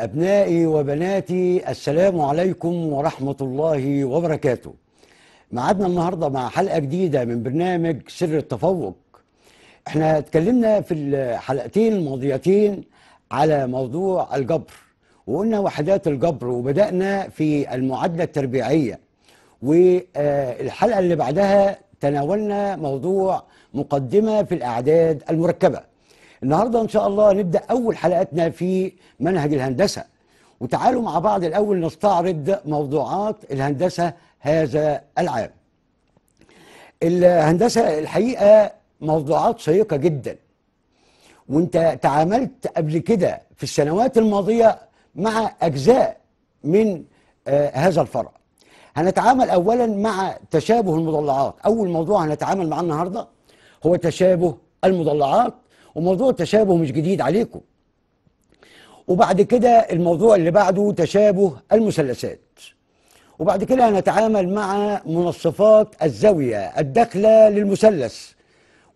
أبنائي وبناتي السلام عليكم ورحمة الله وبركاته معادنا النهاردة مع حلقة جديدة من برنامج سر التفوق احنا اتكلمنا في الحلقتين الماضيتين على موضوع الجبر وقلنا وحدات الجبر وبدأنا في المعادلة التربيعية والحلقة اللي بعدها تناولنا موضوع مقدمة في الأعداد المركبة النهارده ان شاء الله نبدا اول حلقاتنا في منهج الهندسه وتعالوا مع بعض الاول نستعرض موضوعات الهندسه هذا العام الهندسه الحقيقه موضوعات شيقه جدا وانت تعاملت قبل كده في السنوات الماضيه مع اجزاء من آه هذا الفرع هنتعامل اولا مع تشابه المضلعات اول موضوع هنتعامل معاه النهارده هو تشابه المضلعات وموضوع التشابه مش جديد عليكم وبعد كده الموضوع اللي بعده تشابه المثلثات وبعد كده هنتعامل مع منصفات الزاوية الداخلة للمثلث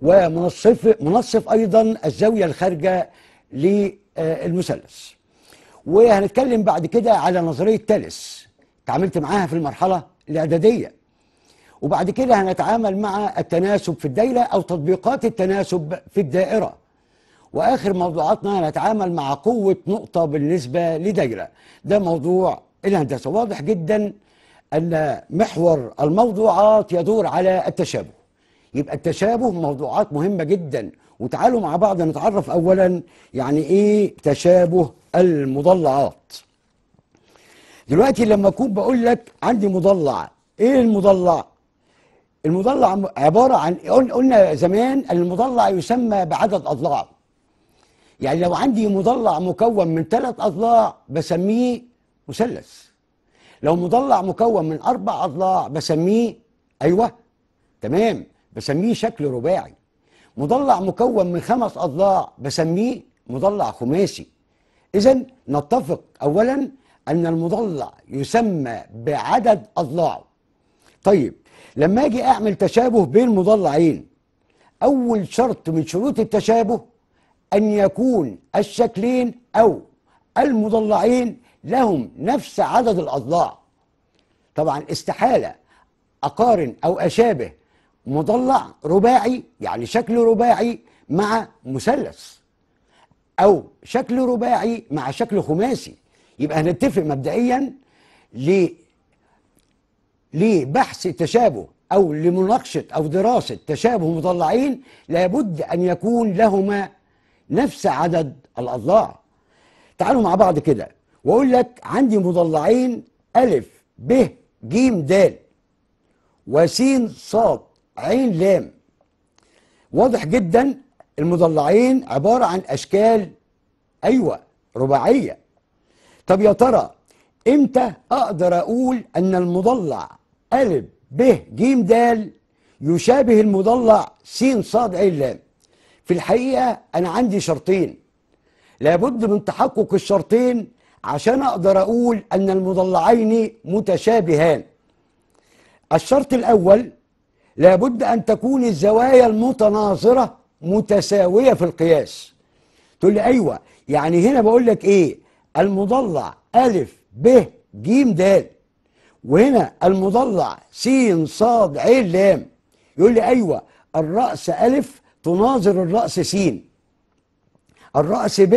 ومنصف منصف أيضا الزاوية الخارجة للمثلث وهنتكلم بعد كده على نظرية تالس تعاملت معاها في المرحلة الإعدادية وبعد كده هنتعامل مع التناسب في الدايرة أو تطبيقات التناسب في الدائرة واخر موضوعاتنا هنتعامل مع قوه نقطه بالنسبه لدجله ده موضوع الهندسه واضح جدا ان محور الموضوعات يدور على التشابه يبقى التشابه موضوعات مهمه جدا وتعالوا مع بعض نتعرف اولا يعني ايه تشابه المضلعات دلوقتي لما اكون بقول لك عندي مضلع ايه المضلع المضلع عباره عن قلنا زمان ان المضلع يسمى بعدد اضلاعه يعني لو عندي مضلع مكون من ثلاث أضلاع بسميه مثلث لو مضلع مكون من أربع أضلاع بسميه أيوه تمام بسميه شكل رباعي مضلع مكون من خمس أضلاع بسميه مضلع خماسي إذا نتفق أولا أن المضلع يسمى بعدد أضلاعه طيب لما أجي أعمل تشابه بين مضلعين أول شرط من شروط التشابه أن يكون الشكلين أو المضلعين لهم نفس عدد الأضلاع طبعا استحالة أقارن أو أشابه مضلع رباعي يعني شكل رباعي مع مثلث أو شكل رباعي مع شكل خماسي يبقى هنتفق مبدئيا ل لبحث التشابه أو لمناقشة أو دراسة تشابه مضلعين لابد أن يكون لهما نفس عدد الأضلاع تعالوا مع بعض كده وأقول لك عندي مضلعين ألف ب ج د وسين ص ع لام واضح جدا المضلعين عبارة عن أشكال أيوة رباعية طب يا ترى إمتى أقدر أقول أن المضلع أ ب ج د يشابه المضلع س ص ع لام في الحقيقة أنا عندي شرطين لابد من تحقق الشرطين عشان أقدر أقول أن المضلعين متشابهان الشرط الأول لابد أن تكون الزوايا المتناظرة متساوية في القياس تقول لي أيوة يعني هنا بقول لك إيه المضلع ألف ب ج د وهنا المضلع س ص ع لام يقول لي أيوة الرأس ألف تناظر الرأس س الرأس ب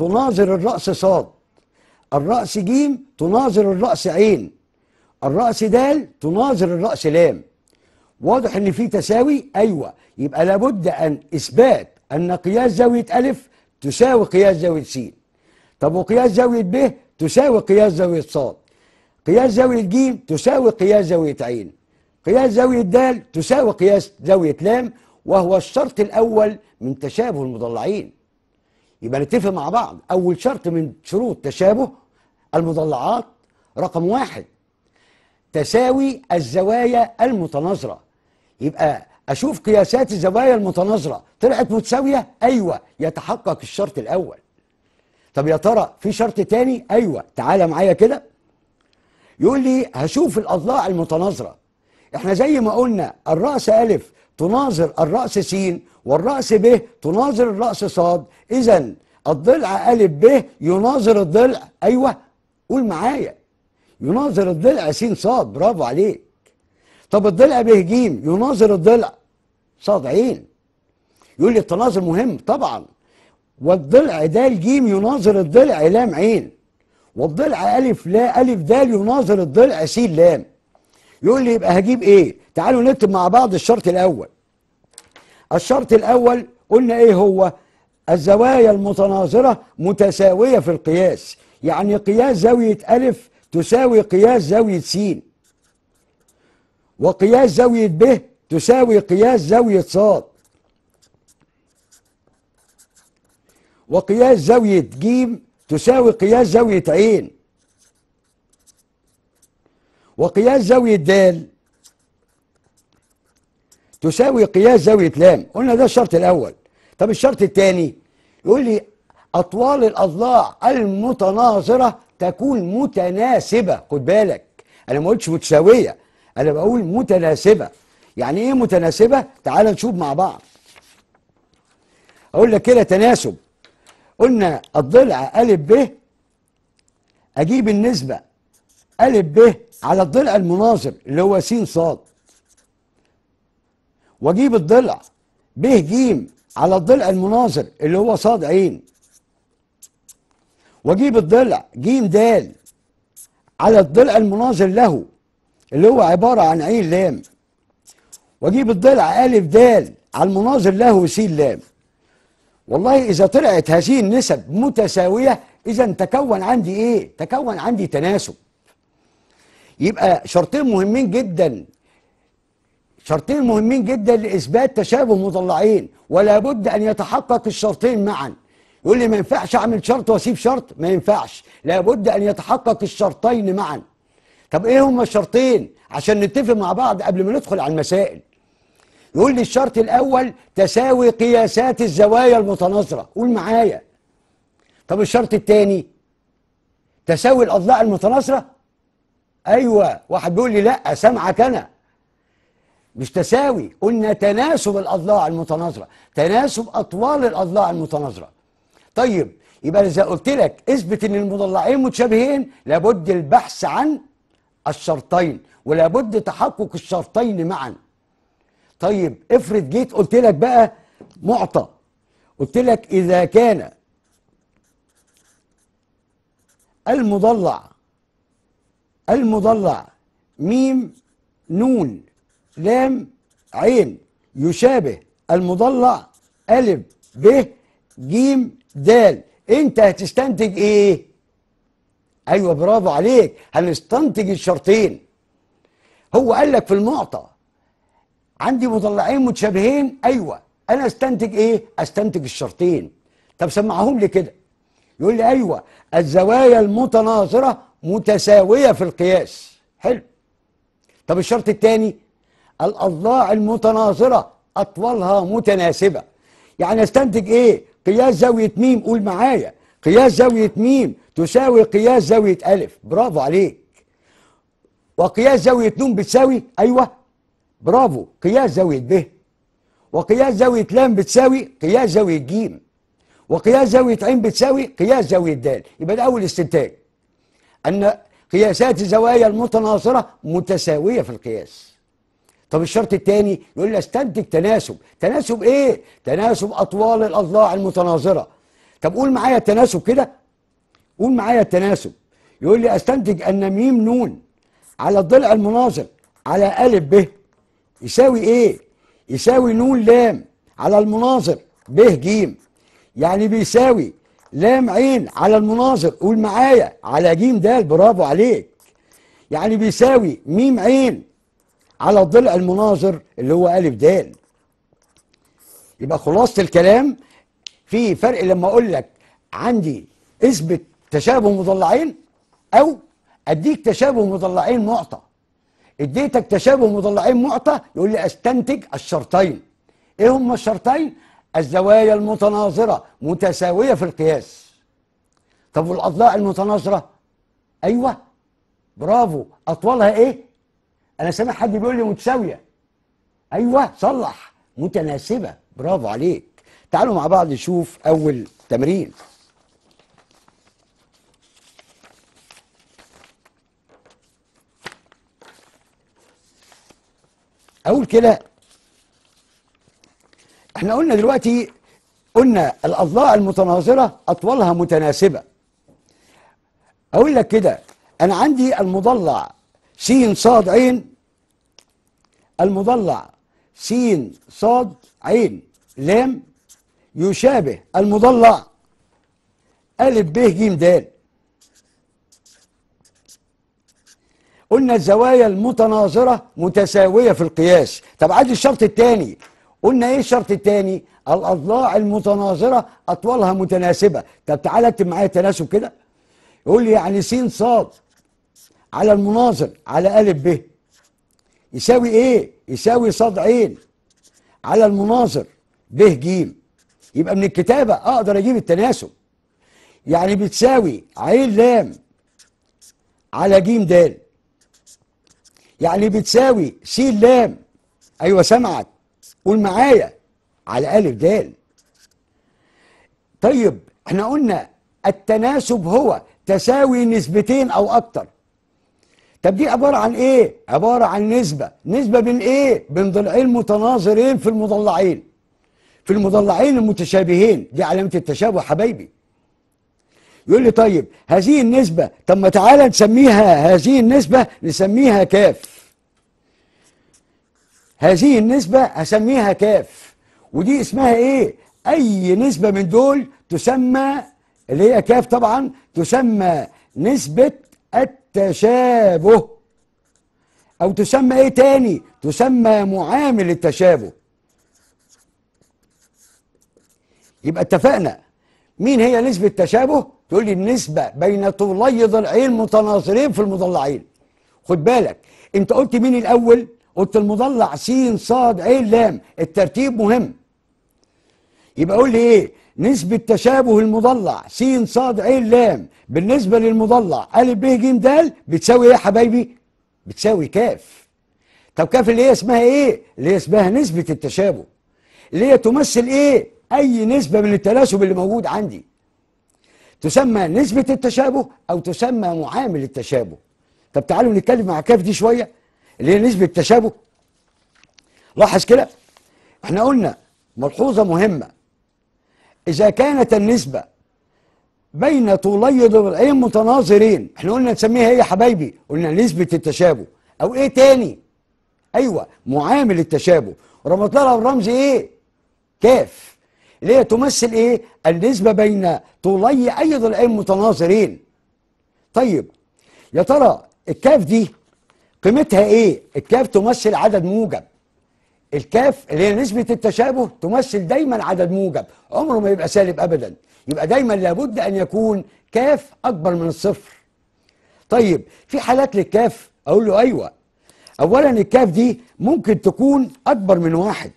تناظر الرأس ص الرأس ج تناظر الرأس ع الرأس د تناظر الرأس لام واضح ان في تساوي ايوه يبقى لابد ان اثبات ان قياس زاويه الف تساوي قياس زاويه س طب وقياس زاويه ب تساوي قياس زاويه ص قياس زاويه ج تساوي قياس زاويه ع قياس زاويه د تساوي قياس زاويه لام وهو الشرط الأول من تشابه المضلعين يبقى نتفق مع بعض أول شرط من شروط تشابه المضلعات رقم واحد تساوي الزوايا المتناظرة يبقى أشوف قياسات الزوايا المتناظرة طلعت متساوية أيوة يتحقق الشرط الأول طب يا ترى في شرط تاني أيوة تعالى معايا كده يقول لي هشوف الأضلاع المتناظرة احنا زي ما قلنا الرأس ألف تناظر الرأس س والرأس ب تناظر الرأس ص إذا الضلع أ ب يناظر الضلع أيوه قول معايا يناظر الضلع س ص برافو عليك طب الضلع ب ج يناظر الضلع ص ع يقول لي التناظر مهم طبعا والضلع د ج يناظر الضلع لام عين والضلع أ لا أ د يناظر الضلع س لام يقول لي يبقى هجيب ايه تعالوا نكتب مع بعض الشرط الأول الشرط الأول قلنا إيه هو الزوايا المتناظرة متساوية في القياس يعني قياس زاوية ألف تساوي قياس زاوية س وقياس زاوية ب تساوي قياس زاوية ص وقياس زاوية ج تساوي قياس زاوية ع وقياس زاوية د تساوي قياس زاوية لام قلنا ده الشرط الأول طب الشرط الثاني يقول لي أطوال الأضلاع المتناظرة تكون متناسبة خد بالك أنا ما قلتش متساوية أنا بقول متناسبة يعني إيه متناسبة؟ تعال نشوف مع بعض أقول لك كده تناسب قلنا الضلع أ ب أجيب النسبة أ ب على الضلع المناظر اللي هو س ص واجيب الضلع ب ج على الضلع المناظر اللي هو ص عين واجيب الضلع ج د على الضلع المناظر له اللي هو عبارة عن عين لام واجيب الضلع ا د على المناظر له س لام والله إذا طلعت هذه النسب متساوية إذا تكون عندي إيه؟ تكون عندي تناسب يبقى شرطين مهمين جدا شرطين مهمين جدا لإثبات تشابه مضلعين ولا بد أن يتحقق الشرطين معا يقول لي ما ينفعش أعمل شرط وأسيب شرط ما ينفعش لابد أن يتحقق الشرطين معا طب إيه هما الشرطين عشان نتفق مع بعض قبل ما ندخل على المسائل يقول لي الشرط الأول تساوي قياسات الزوايا المتناظرة قول معايا طب الشرط الثاني تساوي الأضلاع المتناظرة أيوة واحد بيقول لي لأ سامعك أنا مش تساوي قلنا تناسب الاضلاع المتناظره تناسب اطوال الاضلاع المتناظره طيب يبقى اذا قلت لك اثبت ان المضلعين متشابهين لابد البحث عن الشرطين ولابد تحقق الشرطين معا طيب افرض جيت قلت لك بقى معطى قلت لك اذا كان المضلع المضلع ميم نون لام عين يشابه المضلع ألف ب جيم دال أنت هتستنتج إيه؟ أيوه برافو عليك هنستنتج الشرطين هو قال لك في المعطى عندي مضلعين متشابهين أيوه أنا أستنتج إيه؟ أستنتج الشرطين طب سمعهم لي كده يقول لي أيوه الزوايا المتناظرة متساوية في القياس حلو طب الشرط الثاني الأضلاع المتناظرة أطوالها متناسبة يعني استنتج إيه؟ قياس زاوية ميم قول معايا قياس زاوية ميم تساوي قياس زاوية ألف برافو عليك وقياس زاوية ن بتساوي أيوه برافو قياس زاوية ب وقياس زاوية لام بتساوي قياس زاوية ج وقياس زاوية عين بتساوي قياس زاوية د يبقى ده أول استنتاج أن قياسات الزوايا المتناظرة متساوية في القياس طب الشرط الثاني يقول لي استنتج تناسب تناسب ايه تناسب اطوال الاضلاع المتناظره طب قول معايا التناسب كده قول معايا التناسب يقول لي استنتج ان م ن على الضلع المناظر على أ ب يساوي ايه يساوي ن لام على المناظر ب ج يعني بيساوي لام عين على المناظر قول معايا على ج د برافو عليك يعني بيساوي م عين على ضلع المناظر اللي هو ألف دال يبقى خلاصة الكلام في فرق لما أقول لك عندي اثبت تشابه مضلعين أو أديك تشابه مضلعين معطى اديتك تشابه مضلعين معطى يقول لي استنتج الشرطين ايه هما الشرطين الزوايا المتناظره متساويه في القياس طب والاضلاع المتناظره ايوه برافو اطولها ايه انا سامع حد بيقول لي متساويه ايوه صلح متناسبه برافو عليك تعالوا مع بعض نشوف اول تمرين اقول كده احنا قلنا دلوقتي قلنا الاضلاع المتناظره اطوالها متناسبه اقول لك كده انا عندي المضلع س ص ع المضلع سين صاد عين لام يشابه المضلع ألف ب ج د قلنا الزوايا المتناظرة متساوية في القياس طب عادي الشرط الثاني قلنا ايه الشرط الثاني الأضلاع المتناظرة أطوالها متناسبة طب تعالى اكتب معايا تناسب كده يقول لي يعني س ص على المناظر على أ ب يساوي ايه يساوي صاد عين على المناظر ب ج يبقى من الكتابه اقدر اجيب التناسب يعني بتساوي عين لام على ج د يعني بتساوي س لام ايوه سامعك قول معايا على الف د طيب احنا قلنا التناسب هو تساوي نسبتين او اكتر طب دي عبارة عن إيه؟ عبارة عن نسبة نسبة بين إيه؟ بين ضلعين متناظرين في المضلعين في المضلعين المتشابهين دي علامة التشابه حبايبي يقول لي طيب هذه النسبة طب ما تعالى نسميها هذه النسبة نسميها كاف هذه النسبة هسميها كاف ودي اسمها ايه؟ أي نسبة من دول تسمى اللي هي كاف طبعا تسمى نسبة التشابه او تسمى ايه تاني تسمى معامل التشابه يبقى اتفقنا مين هي نسبة تشابه؟ تقول لي النسبة بين طولي ضلعين متناظرين في المضلعين. خد بالك انت قلت مين الأول؟ قلت المضلع س ص ع لام الترتيب مهم. يبقى قول لي ايه؟ نسبة تشابه المضلع س ص ع لام بالنسبة للمضلع أ ب ج د بتساوي إيه يا حبايبي؟ بتساوي كاف طب كاف اللي هي اسمها إيه؟ اللي هي اسمها نسبة التشابه اللي هي تمثل إيه؟ أي نسبة من التناسب اللي موجود عندي تسمى نسبة التشابه أو تسمى معامل التشابه طب تعالوا نتكلم مع كاف دي شوية اللي هي نسبة التشابه لاحظ كده احنا قلنا ملحوظة مهمة إذا كانت النسبة بين طولي ضلعين متناظرين احنا قلنا نسميها ايه يا حبايبي قلنا نسبة التشابه أو إيه تاني أيوة معامل التشابه ربط لها الرمز إيه كاف اللي هي تمثل إيه النسبة بين طولي أي ضلعين متناظرين طيب يا ترى الكاف دي قيمتها إيه الكاف تمثل عدد موجب الكاف اللي هي نسبة التشابه تمثل دايما عدد موجب عمره ما يبقى سالب أبدا يبقى دايما لابد أن يكون كاف أكبر من الصفر طيب في حالات للكاف أقول له أيوة أولا الكاف دي ممكن تكون أكبر من واحد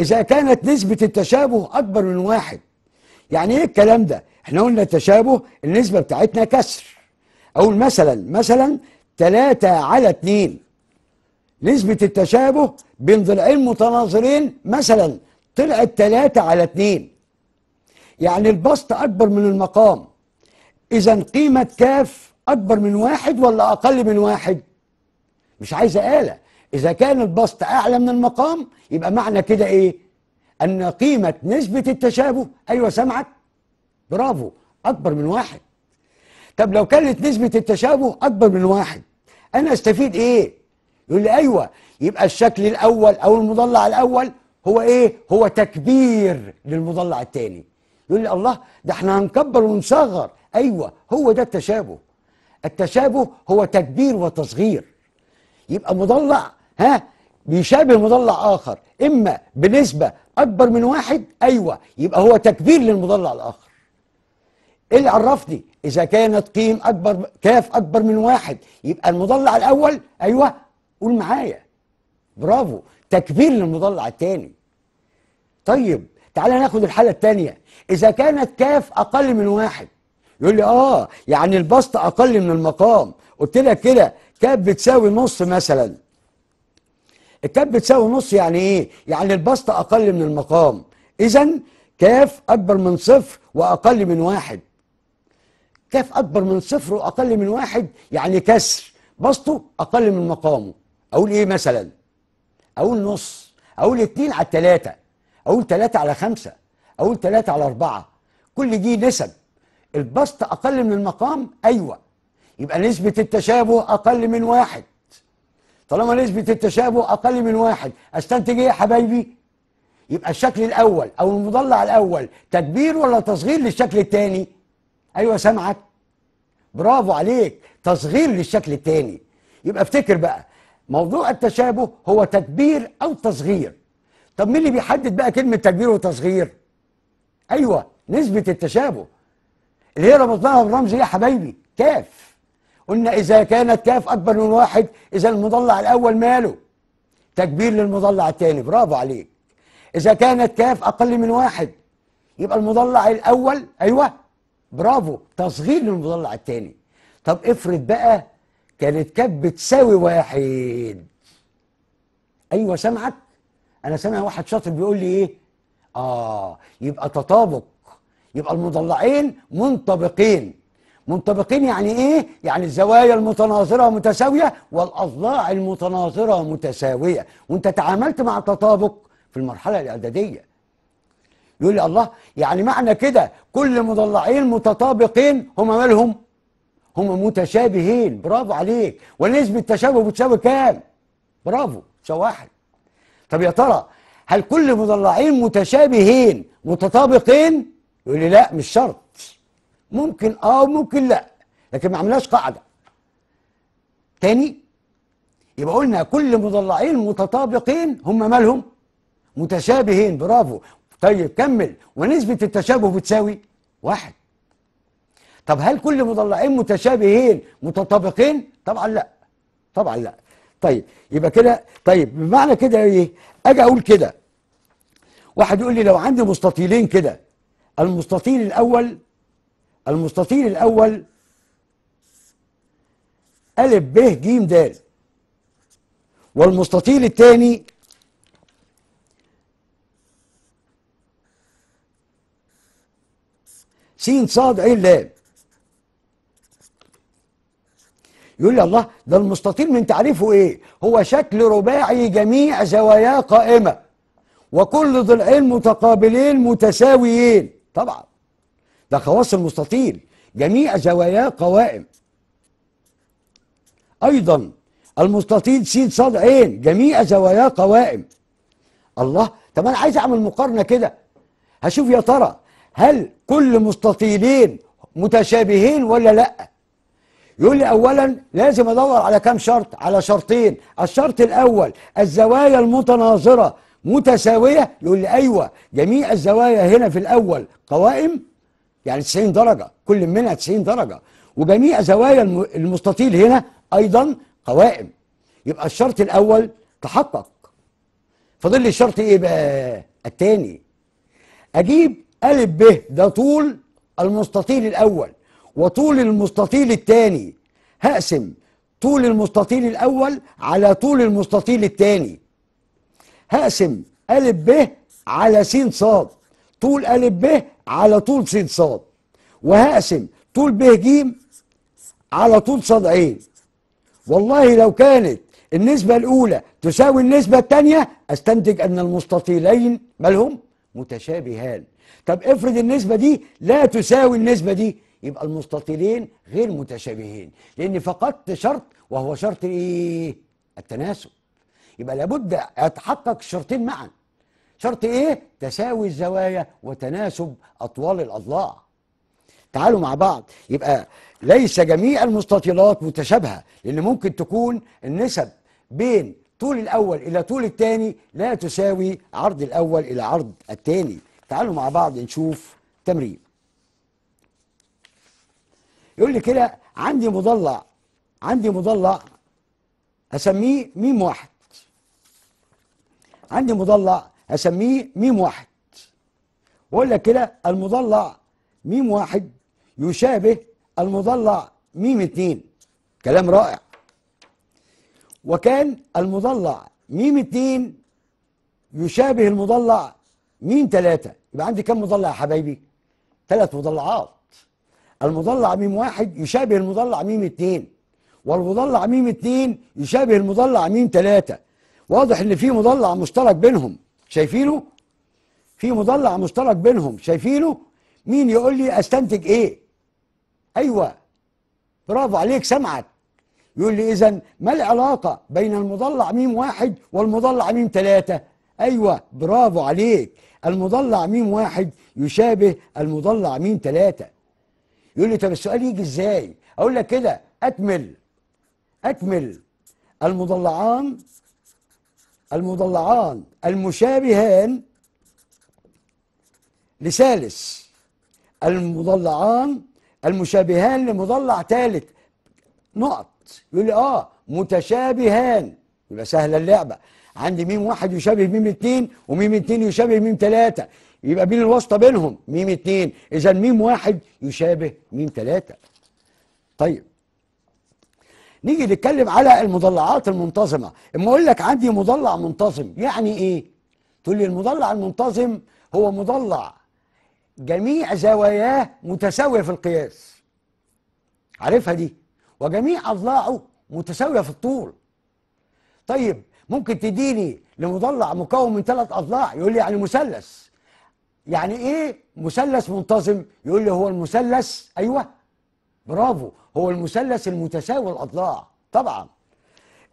إذا كانت نسبة التشابه أكبر من واحد يعني إيه الكلام ده؟ إحنا قلنا التشابه النسبة بتاعتنا كسر أقول مثلا مثلا 3 على 2 نسبة التشابه بين ضلعين متناظرين مثلا طلعت 3 على 2 يعني البسط أكبر من المقام إذا قيمة كاف أكبر من واحد ولا أقل من واحد؟ مش عايزة آلة إذا كان البسط أعلى من المقام يبقى معنى كده إيه؟ أن قيمة نسبة التشابه أيوة سامعك برافو أكبر من واحد طب لو كانت نسبة التشابه أكبر من واحد أنا أستفيد إيه؟ يقول لي ايوه يبقى الشكل الاول او المضلع الاول هو ايه هو تكبير للمضلع الثاني يقول لي الله ده احنا هنكبر ونصغر ايوه هو ده التشابه التشابه هو تكبير وتصغير يبقى مضلع ها بيشابه مضلع اخر اما بنسبه اكبر من واحد ايوه يبقى هو تكبير للمضلع الاخر ايه اللي عرفني اذا كانت قيم اكبر كاف اكبر من واحد يبقى المضلع الاول ايوه قول معايا برافو تكبير للمضلع الثاني طيب تعالى ناخد الحالة الثانية إذا كانت كاف أقل من واحد يقول لي آه يعني البسط أقل من المقام قلت لك كده كاف بتساوي نص مثلا الكاف بتساوي نص يعني إيه؟ يعني البسط أقل من المقام إذا كاف أكبر من صفر وأقل من واحد كاف أكبر من صفر وأقل من واحد يعني كسر بسطه أقل من مقامه اقول ايه مثلا اقول نص اقول اتنين على التلاتة اقول تلاتة على خمسة اقول تلاتة على اربعة كل دي نسب البسط اقل من المقام ايوه يبقى نسبة التشابه اقل من واحد طالما نسبة التشابه اقل من واحد استنتج ايه يا حبايبي يبقى الشكل الاول او المضلع الاول تكبير ولا تصغير للشكل الثاني ايوه سامعك برافو عليك تصغير للشكل الثاني يبقى افتكر بقى موضوع التشابه هو تكبير أو تصغير طب مين اللي بيحدد بقى كلمة تكبير وتصغير أيوة نسبة التشابه اللي هي ربطناها بالرمز يا حبايبي كاف قلنا إذا كانت كاف أكبر من واحد إذا المضلع الأول ماله تكبير للمضلع الثاني برافو عليك إذا كانت كاف أقل من واحد يبقى المضلع الأول أيوة برافو تصغير للمضلع الثاني طب افرض بقى كانت كانت بتساوي واحد ايوه سامعك انا سامع واحد شاطر بيقول لي ايه اه يبقى تطابق يبقى المضلعين منطبقين منطبقين يعني ايه يعني الزوايا المتناظره متساويه والاضلاع المتناظره متساويه وانت تعاملت مع التطابق في المرحله الاعداديه يقول لي الله يعني معنى كده كل مضلعين متطابقين هما مالهم هما متشابهين برافو عليك ونسبة التشابه بتساوي كام؟ برافو تساوي واحد طب يا ترى هل كل مضلعين متشابهين متطابقين؟ يقول لي لا مش شرط ممكن اه ممكن لا لكن ما عملناش قاعدة تاني يبقى قلنا كل مضلعين متطابقين هما مالهم؟ متشابهين برافو طيب كمل ونسبة التشابه بتساوي واحد طب هل كل مضلعين متشابهين متطابقين طبعا لا طبعا لا طيب يبقى كده طيب بمعنى كده ايه اجي اقول كده واحد يقول لي لو عندي مستطيلين كده المستطيل الاول المستطيل الاول أ ب ج د والمستطيل الثاني س ص ع ل يقول لي الله ده المستطيل من تعريفه ايه هو شكل رباعي جميع زواياه قائمه وكل ضلعين متقابلين متساويين طبعا ده خواص المستطيل جميع زواياه قوائم ايضا المستطيل س ص عين جميع زواياه قوائم الله طب انا عايز اعمل مقارنه كده هشوف يا ترى هل كل مستطيلين متشابهين ولا لا يقول لي اولا لازم ادور على كام شرط على شرطين الشرط الاول الزوايا المتناظره متساويه يقول لي ايوه جميع الزوايا هنا في الاول قوائم يعني 90 درجه كل منها 90 درجه وجميع زوايا المستطيل هنا ايضا قوائم يبقى الشرط الاول تحقق فاضل لي الشرط ايه بقى التاني اجيب ا ب ده طول المستطيل الاول وطول المستطيل الثاني هقسم طول المستطيل الأول على طول المستطيل الثاني هقسم أ ب على س ص طول أ ب على طول س ص وهقسم طول ب ج على طول ص ع والله لو كانت النسبة الأولى تساوي النسبة الثانية أستنتج أن المستطيلين مالهم متشابهان طب افرض النسبة دي لا تساوي النسبة دي يبقى المستطيلين غير متشابهين لان فقدت شرط وهو شرط ايه التناسب يبقى لابد أتحقق الشرطين معا شرط إيه؟ تساوي الزوايا وتناسب أطوال الأضلاع تعالوا مع بعض يبقى ليس جميع المستطيلات متشابهة لأن ممكن تكون النسب بين طول الأول إلى طول الثاني لا تساوي عرض الأول إلى عرض الثاني تعالوا مع بعض نشوف تمرين يقول لي كده عندي مضلع عندي مضلع اسميه ميم واحد عندي مضلع اسميه ميم واحد واقول لك كده المضلع ميم واحد يشابه المضلع ميم اتنين كلام رائع وكان المضلع ميم اتنين يشابه المضلع ميم تلاتة يبقى عندي كم مضلع يا حبايبي؟ ثلاث مضلعات المضلع ميم واحد يشابه المضلع ميم اتنين والمضلع ميم اتنين يشابه المضلع ميم تلاتة واضح ان في مضلع مشترك بينهم شايفينه في مضلع مشترك بينهم شايفينه مين يقول لي استنتج ايه ايوه برافو عليك سمعت يقول لي اذا ما العلاقه بين المضلع ميم واحد والمضلع ميم تلاتة؟ ايوه برافو عليك المضلع ميم واحد يشابه المضلع ميم تلاته يقول لي طب السؤال يجي ازاي اقول لك كده اكمل اكمل المضلعان المضلعان المشابهان لثالث المضلعان المشابهان لمضلع ثالث نقط يقول لي اه متشابهان يبقى سهله اللعبه عندي ميم واحد يشابه ميم اتنين وميم اتنين يشابه ميم تلاته يبقى مين الواسطه بينهم ميم اتنين اذا ميم واحد يشابه ميم تلاته طيب نيجي نتكلم على المضلعات المنتظمه اما اقول لك عندي مضلع منتظم يعني ايه تقول لي المضلع المنتظم هو مضلع جميع زواياه متساويه في القياس عارفها دي وجميع اضلاعه متساويه في الطول طيب ممكن تديني لمضلع مكون من ثلاث اضلاع يقول لي يعني مثلث يعني ايه مثلث منتظم يقول لي هو المثلث ايوه برافو هو المثلث المتساوي الاضلاع طبعا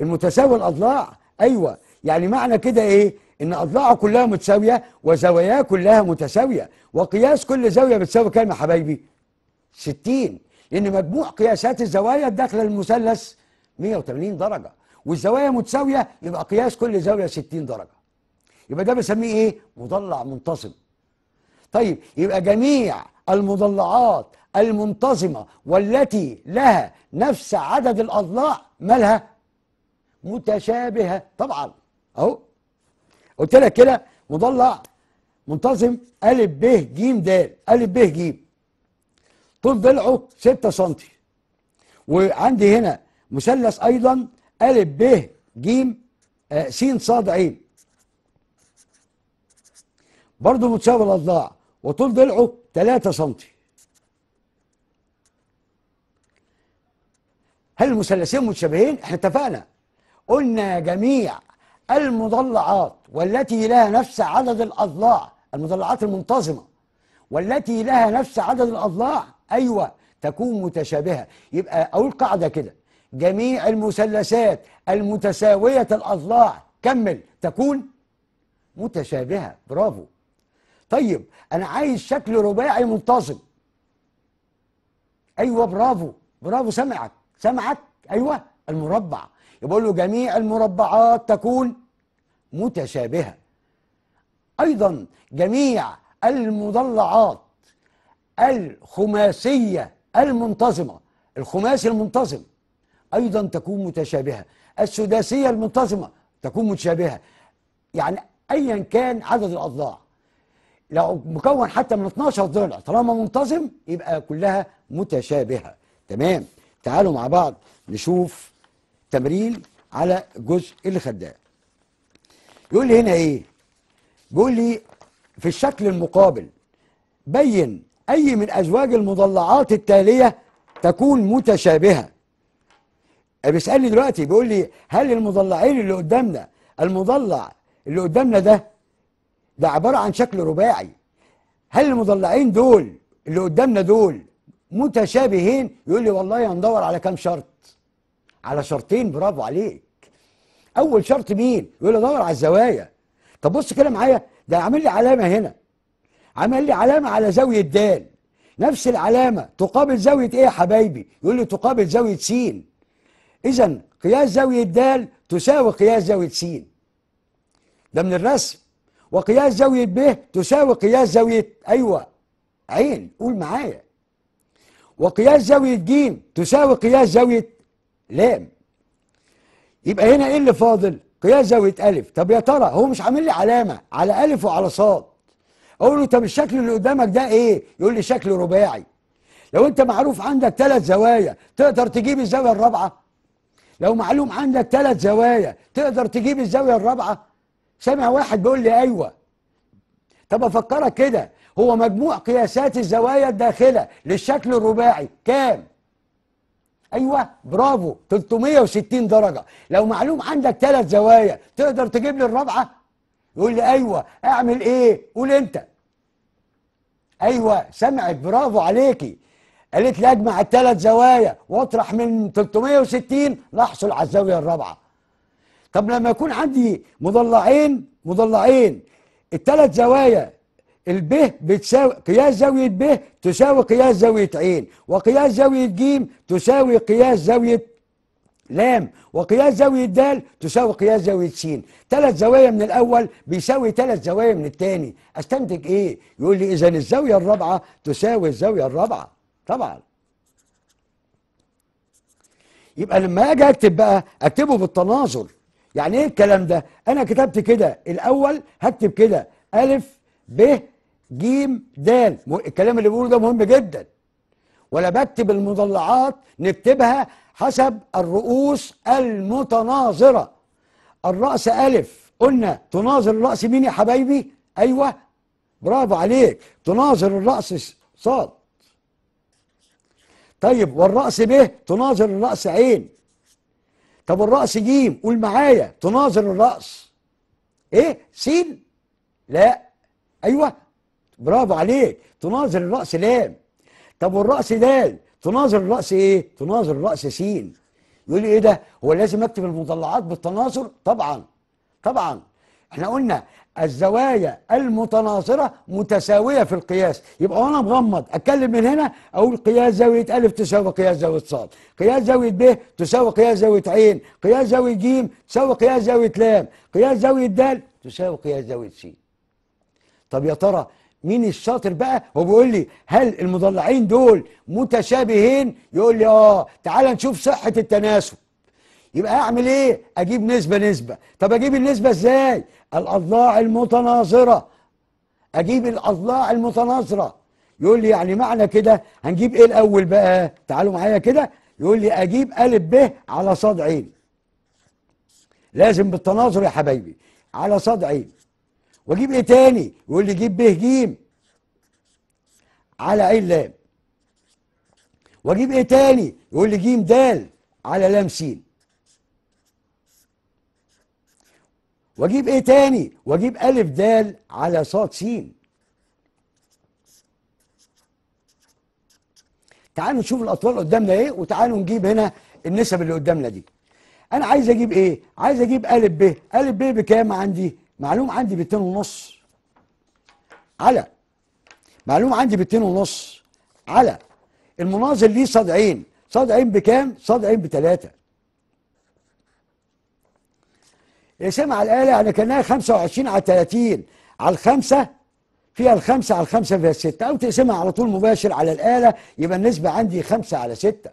المتساوي الاضلاع ايوه يعني معنى كده ايه ان اضلاعه كلها متساويه وزواياه كلها متساويه وقياس كل زاويه بتساوي كام يا حبايبي 60 لان مجموع قياسات الزوايا الداخله المثلث 180 درجه والزوايا متساويه يبقى قياس كل زاويه 60 درجه يبقى ده بسميه ايه مضلع منتصب طيب يبقى جميع المضلعات المنتظمة والتي لها نفس عدد الأضلاع مالها متشابهة طبعا أهو قلت لك كده مضلع منتظم أ ب ج د أ ب ج طول ضلعه 6 سم وعندي هنا مثلث أيضا أ ب ج آه، س ص ع برضه متساوي الأضلاع وطول ضلعه 3 سم هل المثلثين متشابهين؟ احنا اتفقنا قلنا جميع المضلعات والتي لها نفس عدد الأضلاع المضلعات المنتظمة والتي لها نفس عدد الأضلاع أيوة تكون متشابهة يبقى أقول قاعدة كده جميع المثلثات المتساوية الأضلاع كمل تكون متشابهة برافو طيب انا عايز شكل رباعي منتظم ايوه برافو برافو سمعك سمعك ايوه المربع يقول له جميع المربعات تكون متشابهه ايضا جميع المضلعات الخماسيه المنتظمه الخماسي المنتظم ايضا تكون متشابهه السداسيه المنتظمه تكون متشابهه يعني ايا كان عدد الاضلاع لو مكون حتى من 12 ضلع طالما منتظم يبقى كلها متشابهه تمام تعالوا مع بعض نشوف تمرين على الجزء اللي خداه يقول لي هنا ايه بيقول لي في الشكل المقابل بين اي من ازواج المضلعات التاليه تكون متشابهه آه، بيسالني دلوقتي بيقول لي هل المضلعين اللي قدامنا المضلع اللي قدامنا ده ده عبارة عن شكل رباعي هل المضلعين دول اللي قدامنا دول متشابهين يقول لي والله هندور على كام شرط على شرطين برافو عليك اول شرط مين يقول لي دور على الزوايا طب بص كده معايا ده عامل لي علامه هنا عامل لي علامه على زاويه د نفس العلامه تقابل زاويه ايه يا حبايبي يقول لي تقابل زاويه س اذا قياس زاويه د تساوي قياس زاويه س ده من الرسم وقياس زاوية ب تساوي قياس زاوية أيوة عين قول معايا وقياس زاوية ج تساوي قياس زاوية لام يبقى هنا إيه اللي فاضل؟ قياس زاوية أ طب يا ترى هو مش عامل لي علامة على أ وعلى ص أقول له طب الشكل اللي قدامك ده إيه؟ يقول لي شكل رباعي لو أنت معروف عندك ثلاث زوايا تقدر تجيب الزاوية الرابعة؟ لو معلوم عندك ثلاث زوايا تقدر تجيب الزاوية الرابعة؟ سامع واحد بيقول لي ايوه طب افكرك كده هو مجموع قياسات الزوايا الداخله للشكل الرباعي كام ايوه برافو 360 درجه لو معلوم عندك ثلاث زوايا تقدر تجيب لي الرابعه يقول لي ايوه اعمل ايه قول انت ايوه سمعت برافو عليكي قالت لي اجمع الثلاث زوايا واطرح من 360 لاحصل على الزاويه الرابعه طب لما يكون عندي مضلعين مضلعين الثلاث زوايا الب بتساوي قياس زاوية ب تساوي قياس زاوية عين وقياس زاوية ج تساوي قياس زاوية لام وقياس زاوية د تساوي قياس زاوية س ثلاث زوايا من الأول بيساوي ثلاث زوايا من الثاني أستنتج إيه؟ يقول لي إذا الزاوية الرابعة تساوي الزاوية الرابعة طبعا يبقى لما أجي أكتب بقى أكتبه بالتناظر يعني ايه الكلام ده انا كتبت كده الاول هكتب كده الف ب ج د الكلام اللي بيقوله ده مهم جدا ولا بكتب المضلعات نكتبها حسب الرؤوس المتناظره الراس الف قلنا تناظر الراس مين يا حبايبي ايوه برافو عليك تناظر الراس صاد طيب والراس ب تناظر الراس عين طب الرأس جيم قول معايا تناظر الرأس ايه سين لا ايوه برافو عليك تناظر الرأس لام طب والرأس دال تناظر الرأس ايه تناظر الرأس سين يقول لي ايه ده هو لازم اكتب المطلعات بالتناظر طبعا طبعا احنا قلنا الزوايا المتناصره متساويه في القياس يبقى وانا مغمض اتكلم من هنا اقول قياس زاويه ا تساوي قياس زاويه ص قياس زاويه ب تساوي قياس زاويه ع قياس زاويه ج تساوي قياس زاويه ل قياس زاويه د تساوي قياس زاويه س طب يا ترى مين الشاطر بقى هو بيقول لي هل المضلعين دول متشابهين يقول لي اه تعال نشوف صحه التناسب يبقى اعمل ايه اجيب نسبه نسبه طب اجيب النسبه ازاي الاضلاع المتناظره اجيب الاضلاع المتناظره يقول لي يعني معنى كده هنجيب ايه الاول بقى تعالوا معايا كده يقول لي اجيب ا ب على صاد عين لازم بالتناظر يا حبايبي على صاد عين واجيب ايه تاني يقول لي جيب ب ج على عين لام واجيب ايه تاني يقول لي ج د على لام س واجيب ايه تاني واجيب الف دال على صاد سين تعالوا نشوف الاطوال قدامنا ايه وتعالوا نجيب هنا النسب اللي قدامنا دي انا عايز اجيب ايه عايز اجيب ا ب ا ب بكام عندي معلوم عندي ب ونص على معلوم عندي ب ونص على المناظر ليه صاد عين صاد عين بكام صاد عين بتلاتة يا على الآلة يعني كأنها 25 على 30 على الخمسة فيها الخمسة على الخمسة فيها الستة أو تقسمها على طول مباشر على الآلة يبقى النسبة عندي خمسة على ستة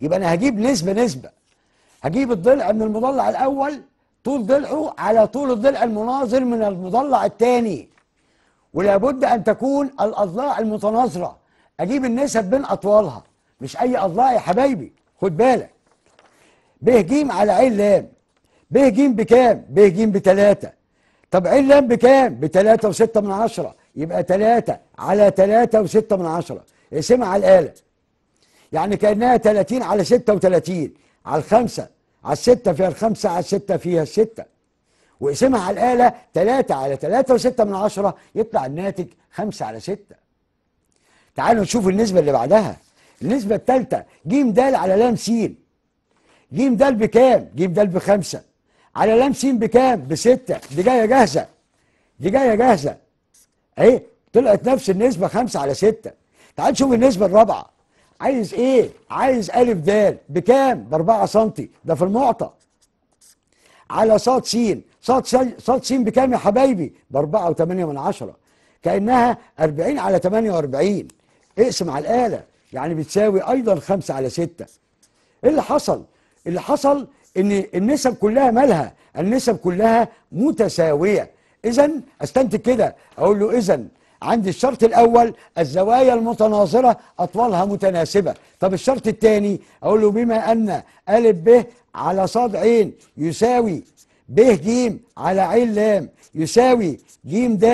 يبقى أنا هجيب نسبة نسبة هجيب الضلع من المضلع الأول طول ضلعه على طول الضلع المناظر من المضلع الثاني ولابد أن تكون الأضلاع المتناظرة أجيب النسب بين أطوالها مش أي أضلاع يا حبايبي خد بالك ب ج على ع لام ب ج بكام؟ ب ج بتلاتة طب عين لام بكام؟ بتلاتة وستة من عشرة يبقى تلاتة على تلاتة وستة من عشرة اقسمها على الآلة يعني كأنها تلاتين على ستة وتلاتين على الخمسة على الستة فيها الخمسة على الستة فيها الستة واقسمها على الآلة تلاتة على تلاتة وستة من عشرة يطلع الناتج خمسة على ستة تعالوا نشوف النسبة اللي بعدها النسبة الثالثة ج د على لام س ج د بكام؟ ج د بخمسة على لام سين بكام؟ بستة دي جاية جاهزة دي جاية جاهزة اهي طلعت نفس النسبة خمسة على ستة تعال شوف النسبة الرابعة عايز ايه؟ عايز ألف د بكام؟ بأربعة سنتي ده في المعطى على ص س ص س بكام يا حبايبي؟ بأربعة وثمانية من عشرة كأنها أربعين على 48 وأربعين اقسم على الآلة يعني بتساوي أيضا خمسة على ستة ايه اللي حصل؟ اللي حصل ان النسب كلها مالها النسب كلها متساويه اذا استنتج كده اقول له اذا عندي الشرط الاول الزوايا المتناظره اطوالها متناسبه طب الشرط الثاني اقول له بما ان ا ب على صاد عين يساوي ب ج على عين لام يساوي ج د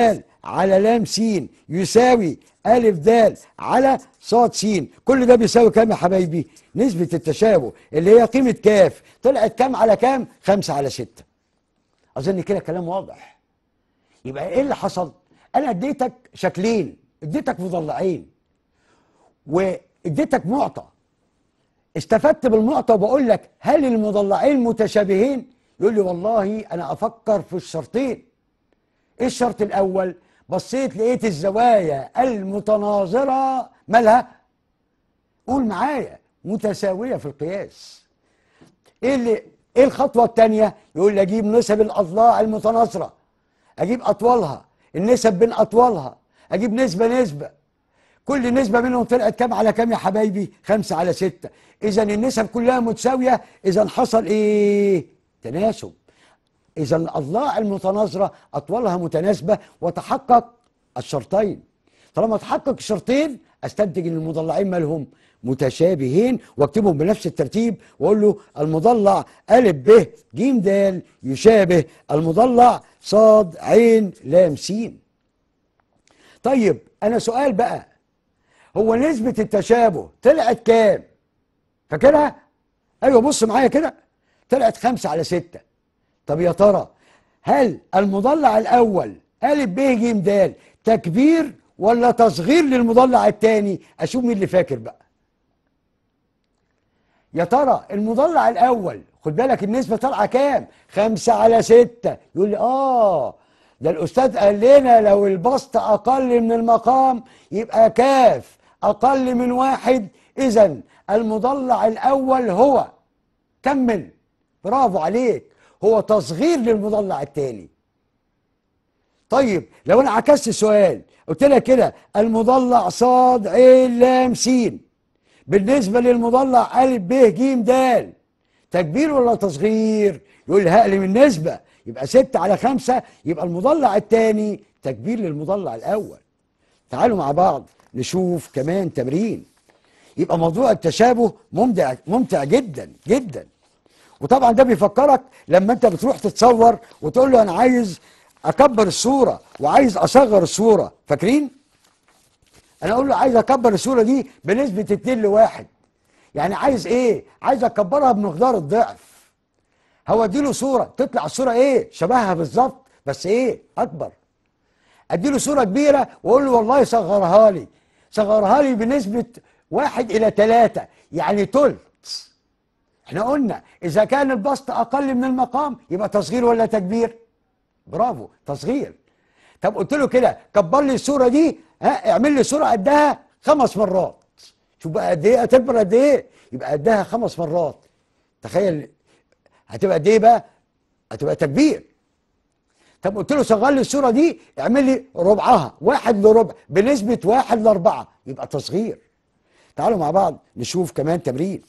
على لام سين يساوي ألف دال على صاد سين كل ده بيساوي كام يا حبايبي نسبة التشابه اللي هي قيمة كاف طلعت كام على كام خمسة على ستة أظن كده كلام واضح يبقى إيه اللي حصل أنا اديتك شكلين اديتك مضلعين واديتك معطى استفدت بالمعطى وبقول لك هل المضلعين متشابهين يقول لي والله أنا أفكر في الشرطين ايه الشرط الاول بصيت لقيت الزوايا المتناظرة مالها قول معايا متساوية في القياس ايه اللي ايه الخطوة التانية يقول لي اجيب نسب الاضلاع المتناظرة اجيب اطوالها النسب بين اطوالها اجيب نسبة نسبة كل نسبة منهم طلعت كام على كام يا حبايبي خمسة على ستة اذا النسب كلها متساوية اذا حصل ايه تناسب إذا الأضلاع المتناظرة أطوالها متناسبة وتحقق الشرطين طالما تحقق الشرطين استنتج ان المضلعين مالهم متشابهين واكتبهم بنفس الترتيب واقول له المضلع ا ب ج د يشابه المضلع ص ع ل س طيب انا سؤال بقى هو نسبة التشابه طلعت كام؟ فاكرها؟ ايوه بص معايا كده طلعت خمسة على ستة طب يا ترى هل المضلع الأول أ ب ج د تكبير ولا تصغير للمضلع الثاني أشوف مين اللي فاكر بقى يا ترى المضلع الأول خد بالك النسبة طالعة كام خمسة على ستة يقول لي آه ده الأستاذ قال لنا لو البسط أقل من المقام يبقى كاف أقل من واحد إذا المضلع الأول هو كمل برافو عليك هو تصغير للمضلع التالي طيب لو انا عكست السؤال قلت لك كده المضلع ص ع لام س بالنسبه للمضلع ا ب ج د تكبير ولا تصغير يقول هقلب النسبه يبقى 6 على 5 يبقى المضلع الثاني تكبير للمضلع الاول تعالوا مع بعض نشوف كمان تمرين يبقى موضوع التشابه ممتع ممتع جدا جدا وطبعا ده بيفكرك لما انت بتروح تتصور وتقول له انا عايز اكبر الصوره وعايز اصغر الصوره فاكرين انا اقول له عايز اكبر الصوره دي بنسبه 2 لواحد يعني عايز ايه عايز اكبرها بمقدار الضعف هودي له صوره تطلع الصوره ايه شبهها بالظبط بس ايه اكبر ادي له صوره كبيره واقول له والله صغرها لي صغرها لي بنسبه واحد الى ثلاثة يعني تلت احنا قلنا اذا كان البسط اقل من المقام يبقى تصغير ولا تكبير برافو تصغير طب قلت له كده كبر لي الصوره دي ها اعمل لي صوره قدها خمس مرات شوف بقى قد ايه هتكبر قد ايه يبقى قدها خمس مرات تخيل هتبقى قد ايه بقى هتبقى تكبير طب قلت له صغر لي الصوره دي اعمل لي ربعها واحد لربع بنسبه واحد لاربعه يبقى تصغير تعالوا مع بعض نشوف كمان تمرين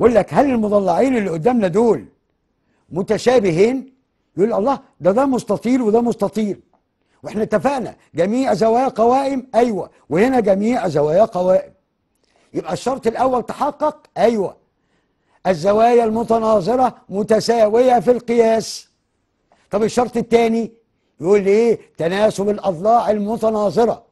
يقول لك هل المضلعين اللي قدامنا دول متشابهين يقول الله ده ده مستطيل وده مستطيل واحنا اتفقنا جميع زوايا قوائم ايوه وهنا جميع زوايا قوائم يبقى الشرط الاول تحقق ايوه الزوايا المتناظره متساويه في القياس طب الشرط الثاني يقول لي ايه تناسب الاضلاع المتناظره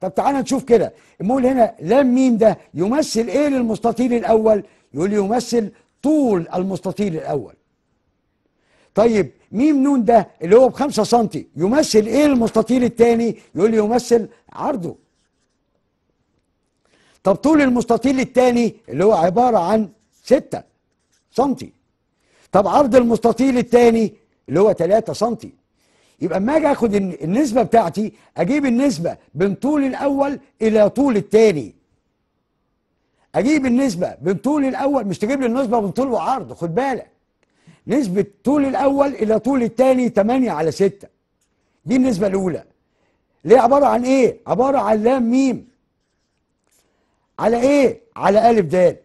طب تعالى نشوف كده المول هنا لام ميم ده يمثل ايه للمستطيل الاول يقول يمثل طول المستطيل الاول طيب ميم نون ده اللي هو بخمسة سنتي يمثل ايه المستطيل الثاني يقول يمثل عرضه طب طول المستطيل الثاني اللي هو عبارة عن ستة سنتي طب عرض المستطيل الثاني اللي هو ثلاثة سنتي يبقى اما اجي اخد النسبة بتاعتي اجيب النسبة بين طول الاول الى طول الثاني اجيب النسبه بين طول الاول مش تجيب لي النسبه بين طول وعرض خد بالك نسبه طول الاول الى طول الثاني 8 على 6 دي النسبه الاولى اللي هي عباره عن ايه عباره عن لام ميم على ايه على الف د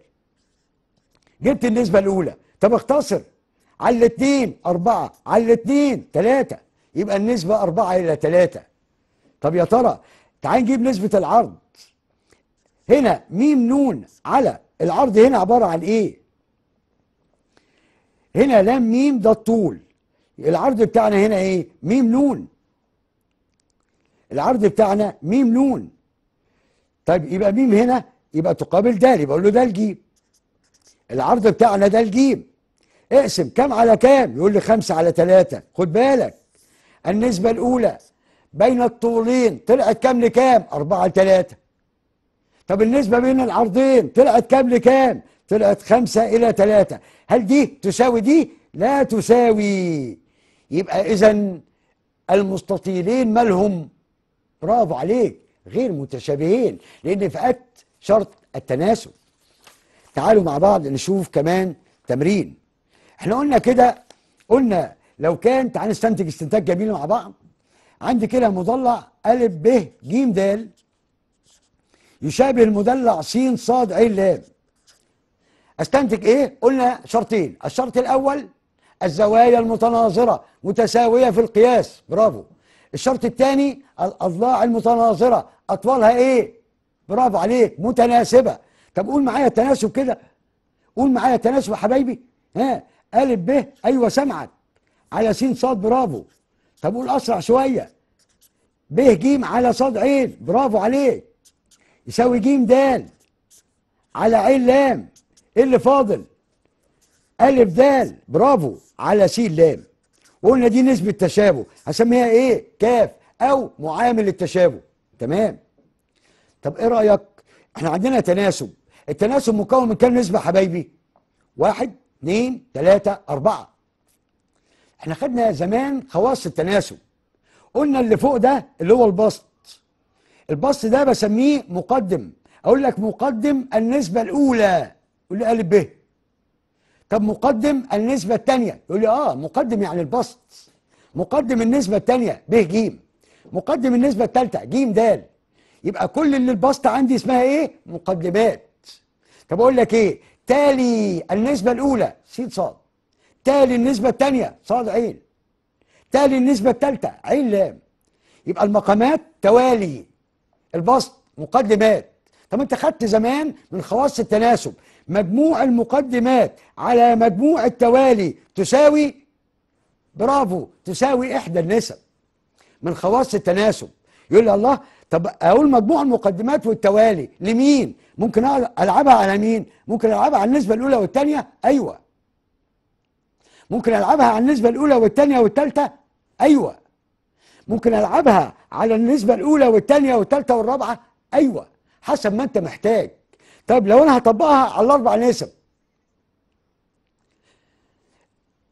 جبت النسبه الاولى طب اختصر على الاثنين أربعة على الاثنين ثلاثة يبقى النسبة أربعة إلى ثلاثة طب يا ترى تعال نجيب نسبة العرض هنا ميم نون على العرض هنا عبارة عن إيه؟ هنا لام ميم ده الطول العرض بتاعنا هنا إيه؟ ميم نون العرض بتاعنا ميم نون طيب يبقى ميم هنا يبقى تقابل دال يبقى أقول له ده الجيم العرض بتاعنا ده الجيم اقسم كام على كام؟ يقول لي خمسة على ثلاثة خد بالك النسبة الأولى بين الطولين طلعت كام لكام؟ أربعة لثلاثة طب النسبة بين العرضين طلعت كام لكام؟ طلعت خمسة إلى ثلاثة هل دي تساوي دي؟ لا تساوي يبقى إذا المستطيلين مالهم؟ برافو عليك غير متشابهين لأن فقدت شرط التناسب تعالوا مع بعض نشوف كمان تمرين احنا قلنا كده قلنا لو كان تعالى نستنتج استنتاج جميل مع بعض عندي كده مضلع أ ب ج د يشابه المدلع س صاد عين لام استنتج ايه قلنا شرطين الشرط الاول الزوايا المتناظره متساويه في القياس برافو الشرط الثاني الاضلاع المتناظره اطوالها ايه برافو عليك متناسبه طب قول معايا التناسب كده قول معايا التناسب يا حبايبي ها ا ب ايوه سمعت على س ص برافو طب قول اسرع شويه ب ج على ص ع برافو عليك يساوي ج د على عين لام ايه اللي فاضل؟ ألف د برافو على س لام وقلنا دي نسبة تشابه هسميها ايه؟ كاف أو معامل التشابه تمام طب ايه رأيك؟ احنا عندنا تناسب التناسب مكون من كام نسبة حبايبي؟ واحد اثنين ثلاثة أربعة احنا خدنا زمان خواص التناسب قلنا اللي فوق ده اللي هو البسط البسط ده بسميه مقدم اقول لك مقدم النسبه الاولى يقول لي ا ب طب مقدم النسبه الثانيه يقول لي اه مقدم يعني البسط مقدم النسبه الثانيه ب ج مقدم النسبه الثالثه ج د يبقى كل اللي البسط عندي اسمها ايه مقدمات طب اقول لك ايه تالي النسبه الاولى س ص تالي النسبه الثانيه ص ع تالي النسبه الثالثه ع لام يبقى المقامات توالي البسط مقدمات طب انت خدت زمان من خواص التناسب مجموع المقدمات على مجموع التوالي تساوي برافو تساوي احدى النسب من خواص التناسب يقول لي الله طب اقول مجموع المقدمات والتوالي لمين ممكن العبها على مين ممكن العبها على النسبه الاولى والثانيه ايوه ممكن العبها على النسبه الاولى والثانيه والثالثه ايوه ممكن العبها على النسبه الاولى والثانيه والثالثه والرابعه ايوه حسب ما انت محتاج طيب لو انا هطبقها على الاربع نسب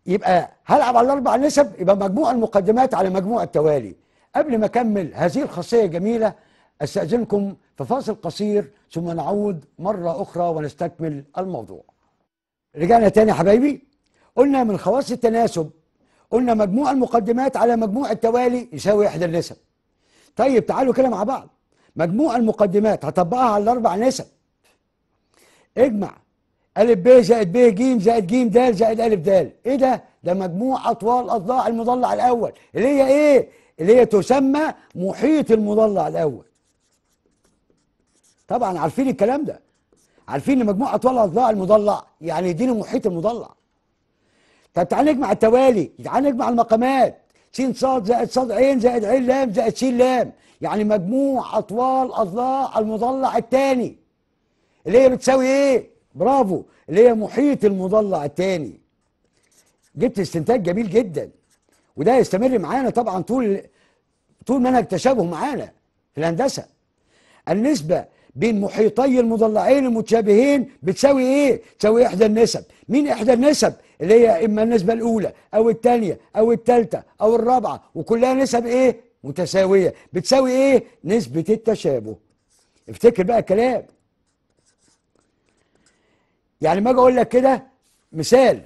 يبقى هلعب على الاربع نسب يبقى مجموع المقدمات على مجموع التوالي قبل ما اكمل هذه الخاصيه جميله استاذنكم في فاصل قصير ثم نعود مره اخرى ونستكمل الموضوع رجعنا تاني يا حبايبي قلنا من خواص التناسب قلنا مجموع المقدمات على مجموع التوالي يساوي إحدى النسب طيب تعالوا كده مع بعض مجموع المقدمات هطبقها على الأربع نسب اجمع ا ب زائد ب ج زائد ج د زائد ا د إيه ده؟ ده مجموع أطوال أضلاع المضلع الأول اللي هي إيه؟ اللي هي تسمى محيط المضلع الأول طبعا عارفين الكلام ده عارفين ان مجموع اطوال اضلاع المضلع يعني يديني محيط المضلع طب تعال نجمع التوالي تعال نجمع المقامات س ص زائد ص عين زائد عين لام زائد ش لام يعني مجموع اطوال اضلاع المضلع الثاني اللي هي بتساوي ايه برافو اللي هي محيط المضلع الثاني جبت استنتاج جميل جدا وده يستمر معانا طبعا طول طول منهج تشابه معانا في الهندسه النسبه بين محيطي المضلعين المتشابهين بتساوي ايه؟ تساوي احدى النسب، مين احدى النسب؟ اللي هي اما النسبه الاولى او الثانيه او الثالثه او الرابعه وكلها نسب ايه متساويه بتساوي ايه نسبه التشابه افتكر بقى الكلام يعني ما اجي اقول لك كده مثال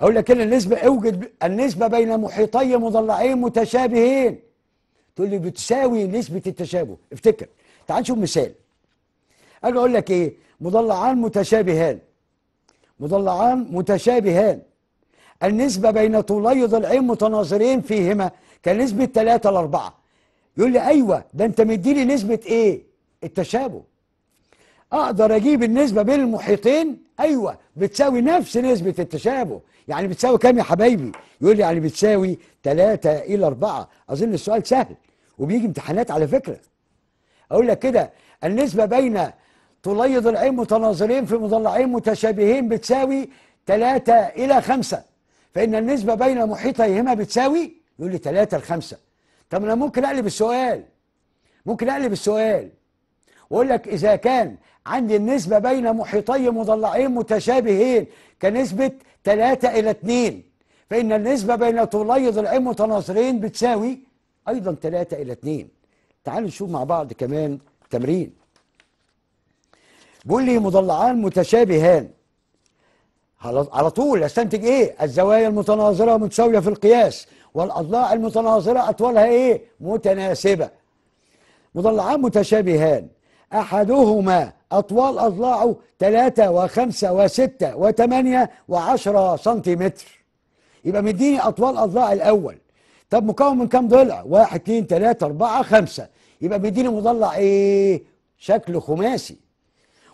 اقول لك كده النسبه اوجد النسبه بين محيطي مضلعين متشابهين تقول لي بتساوي نسبه التشابه افتكر تعال نشوف مثال اجي اقول لك ايه مضلعان متشابهان مضلعان متشابهان النسبة بين طولي ضلعين متناظرين فيهما كنسبة 3 ل 4 يقول لي أيوة ده أنت مديلي نسبة إيه؟ التشابه أقدر أجيب النسبة بين المحيطين أيوة بتساوي نفس نسبة التشابه يعني بتساوي كام يا حبايبي؟ يقول لي يعني بتساوي 3 إلى 4 أظن السؤال سهل وبيجي امتحانات على فكرة أقول لك كده النسبة بين تليض العين متناظرين في مضلعين متشابهين بتساوي 3 إلى 5 فإن النسبة بين محيطيهما بتساوي يقول لي 3 ل 5 طب أنا ممكن أقلب السؤال ممكن أقلب السؤال وأقول لك إذا كان عندي النسبة بين محيطي مضلعين متشابهين كنسبة 3 إلى 2 فإن النسبة بين تليض العين متناظرين بتساوي أيضا 3 إلى 2 تعالوا نشوف مع بعض كمان تمرين بيقول لي مضلعان متشابهان على طول استنتج ايه؟ الزوايا المتناظره متساويه في القياس والاضلاع المتناظره اطوالها ايه؟ متناسبه. مضلعان متشابهان احدهما اطوال اضلاعه 3 و5 و6 و8 و10 سنتيمتر. يبقى مديني اطوال اضلاع الاول. طب مكون من كام ضلع؟ 1 2 3 4 5 يبقى مديني مضلع ايه؟ شكله خماسي.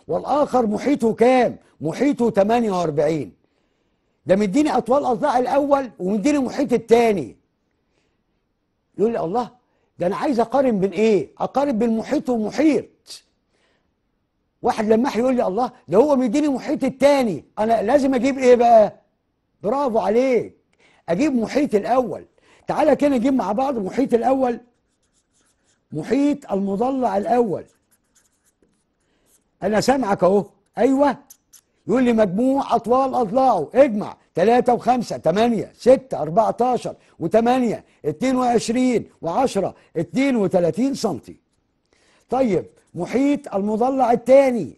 والآخر محيطه كام؟ محيطه 48 ده مديني أطوال أضلاع الأول ومديني محيط الثاني يقول لي الله ده أنا عايز أقارن بين إيه؟ أقارن بين محيط ومحيط واحد لماح يقول لي الله ده هو مديني محيط الثاني أنا لازم أجيب إيه بقى؟ برافو عليك أجيب محيط الأول تعالى كده نجيب مع بعض محيط الأول محيط المضلع الأول انا سامعك اهو ايوه يقول لي مجموع اطوال اضلاعه اجمع 3 و5 8 6 14 و8 22 و10 32 سم طيب محيط المضلع الثاني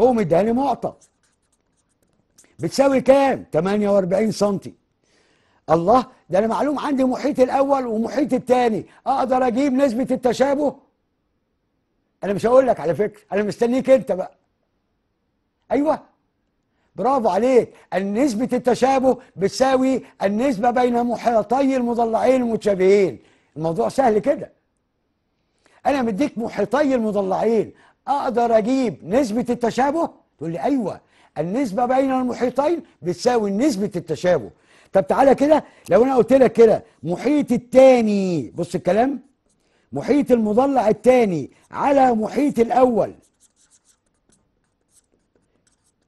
هو مديهالي معطى بتساوي كام 48 سم الله ده انا معلوم عندي محيط الاول ومحيط الثاني اقدر اجيب نسبه التشابه انا مش هقول لك على فكره انا مستنيك انت بقى ايوه برافو عليك نسبه التشابه بتساوي النسبه بين محيطي المضلعين المتشابهين الموضوع سهل كده انا مديك محيطي المضلعين اقدر اجيب نسبه التشابه تقول لي ايوه النسبه بين المحيطين بتساوي نسبه التشابه طب تعالى كده لو انا قلت لك كده محيط التاني بص الكلام محيط المضلع الثاني على محيط الأول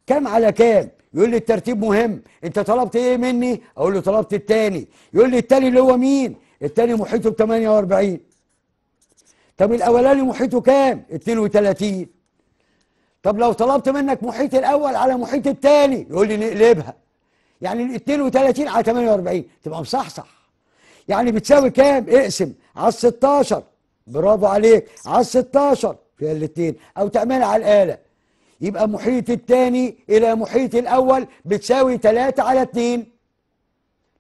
كام على كام يقول لي الترتيب مهم انت طلبت ايه مني اقول له طلبت الثاني يقول لي الثاني اللي هو مين الثاني محيطه ب 48 طب الاولاني محيطه كام 32 طب لو طلبت منك محيط الاول على محيط الثاني يقول لي نقلبها يعني ال 32 على 48 تبقى مصحصح يعني بتساوي كام اقسم على 16 برافو عليك على ال 16 في الاثنين او تعملها على الآلة يبقى محيط الثاني إلى محيط الأول بتساوي 3 على 2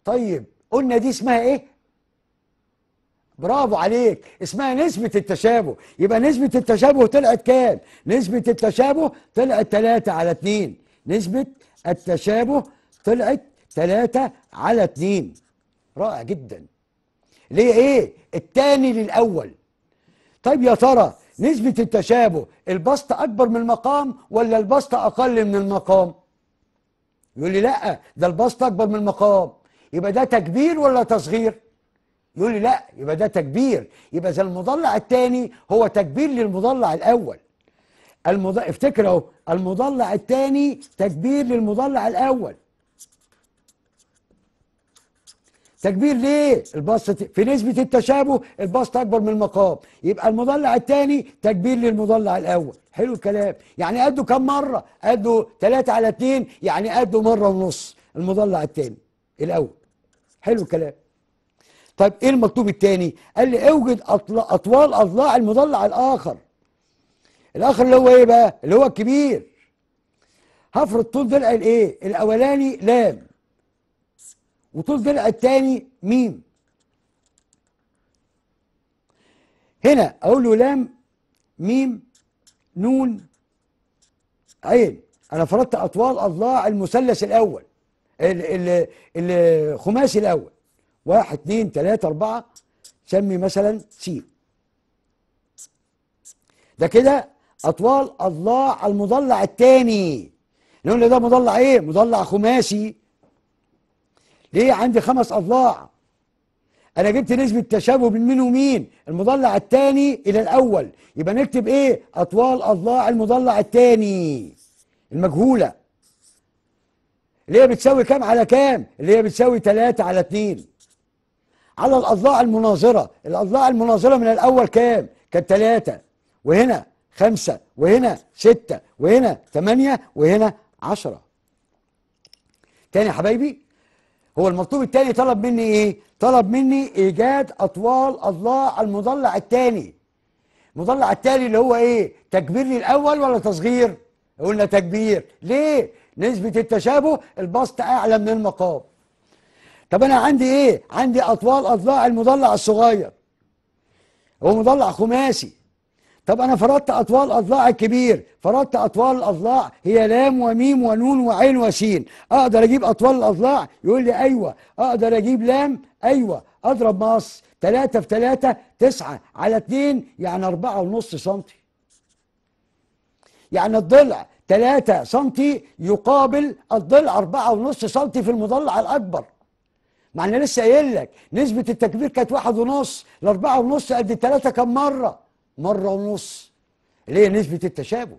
طيب قلنا دي اسمها إيه؟ برافو عليك اسمها نسبة التشابه يبقى نسبة التشابه طلعت كام؟ نسبة التشابه طلعت 3 على 2 نسبة التشابه طلعت 3 على 2 رائع جدا ليه ايه؟ الثاني للأول طيب يا ترى نسبة التشابه البسط أكبر من المقام ولا البسط أقل من المقام؟ يقول لي لا ده البسط أكبر من المقام يبقى ده تكبير ولا تصغير؟ يقول لي لا يبقى ده تكبير يبقى إذا المضلع الثاني هو تكبير للمضلع الأول المض... افتكر اهو المضلع الثاني تكبير للمضلع الأول تكبير ليه البسط في نسبة التشابه البسط أكبر من المقام يبقى المضلع الثاني تكبير للمضلع الأول حلو الكلام يعني قدوا كم مرة قدوا 3 على 2 يعني قدوا مرة ونص المضلع الثاني الأول حلو الكلام طيب ايه المطلوب الثاني قال لي اوجد اطوال اضلاع المضلع الاخر الاخر اللي هو ايه بقى اللي هو الكبير هفرض طول ضلع الايه الاولاني لام وطول الضلع الثاني ميم هنا اقول له لام ميم نون عين انا فرضت اطوال اضلاع المثلث الاول الخماسي الاول واحد اثنين ثلاثه اربعه سمي مثلا سي ده كده اطوال اضلاع المضلع الثاني نقول ده مضلع ايه مضلع خماسي ليه عندي خمس أضلاع أنا جبت نسبة تشابه بين مين ومين المضلع الثاني إلى الأول يبقى نكتب إيه أطوال أضلاع المضلع الثاني المجهولة اللي هي بتساوي كام على كام اللي هي بتساوي 3 على 2 على الأضلاع المناظرة الأضلاع المناظرة من الأول كام كانت 3 وهنا 5 وهنا 6 وهنا 8 وهنا 10 تاني يا حبايبي هو المطلوب الثاني طلب مني ايه طلب مني ايجاد اطوال اضلاع المضلع الثاني المضلع الثاني اللي هو ايه تكبير الاول ولا تصغير قلنا تكبير ليه نسبه التشابه البسط اعلى من المقام طب انا عندي ايه عندي اطوال اضلاع المضلع الصغير هو مضلع خماسي طب انا فرضت اطوال اضلاع الكبير فرضت اطوال الاضلاع هي لام وميم ونون وعين وسين اقدر اجيب اطوال الاضلاع يقول لي ايوه اقدر اجيب لام ايوه اضرب مقص 3 في 3 9 على 2 يعني 4 ونص سنتي يعني الضلع 3 سنتي يقابل الضلع 4 ونص سنتي في المضلع الاكبر ما انا لسه قايل لك نسبه التكبير كانت واحد ونص لاربعة ونص قد الثلاثه كم مره مرة ونص اللي هي نسبة التشابه